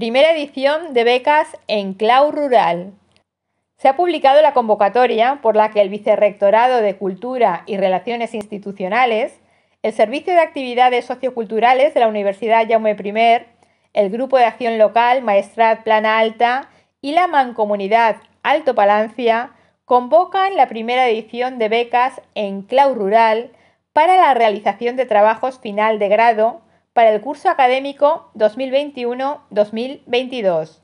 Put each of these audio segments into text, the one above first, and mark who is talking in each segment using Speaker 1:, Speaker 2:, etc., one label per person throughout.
Speaker 1: Primera edición de becas en Clau Rural. Se ha publicado la convocatoria por la que el Vicerrectorado de Cultura y Relaciones Institucionales, el Servicio de Actividades Socioculturales de la Universidad Jaume I, el Grupo de Acción Local Maestrat Plana Alta y la Mancomunidad Alto Palancia convocan la primera edición de becas en Clau Rural para la realización de trabajos final de grado para el curso académico 2021-2022.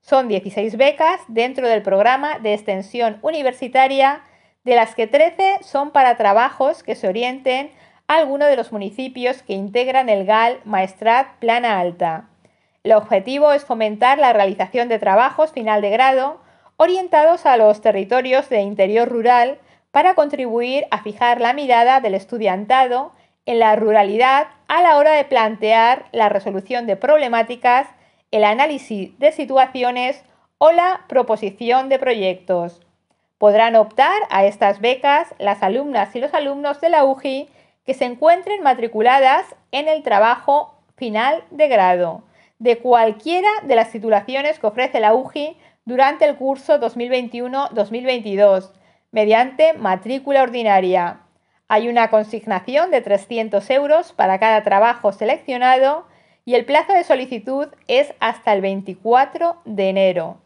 Speaker 1: Son 16 becas dentro del programa de extensión universitaria, de las que 13 son para trabajos que se orienten a alguno de los municipios que integran el GAL Maestrad Plana Alta. El objetivo es fomentar la realización de trabajos final de grado orientados a los territorios de interior rural para contribuir a fijar la mirada del estudiantado en la ruralidad a la hora de plantear la resolución de problemáticas, el análisis de situaciones o la proposición de proyectos. Podrán optar a estas becas las alumnas y los alumnos de la UGI que se encuentren matriculadas en el trabajo final de grado de cualquiera de las titulaciones que ofrece la UGI durante el curso 2021-2022 mediante matrícula ordinaria hay una consignación de 300 euros para cada trabajo seleccionado y el plazo de solicitud es hasta el 24 de enero.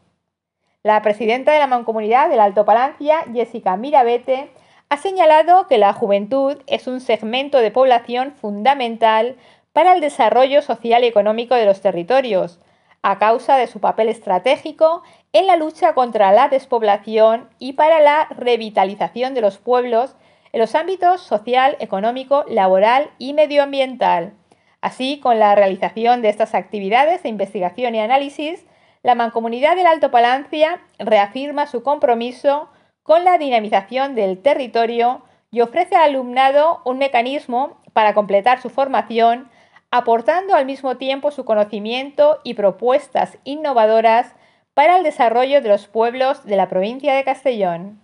Speaker 1: La presidenta de la Mancomunidad del Alto Palancia, Jessica Mirabete, ha señalado que la juventud es un segmento de población fundamental para el desarrollo social y económico de los territorios, a causa de su papel estratégico en la lucha contra la despoblación y para la revitalización de los pueblos en los ámbitos social, económico, laboral y medioambiental. Así, con la realización de estas actividades de investigación y análisis, la Mancomunidad del Alto Palancia reafirma su compromiso con la dinamización del territorio y ofrece al alumnado un mecanismo para completar su formación, aportando al mismo tiempo su conocimiento y propuestas innovadoras para el desarrollo de los pueblos de la provincia de Castellón.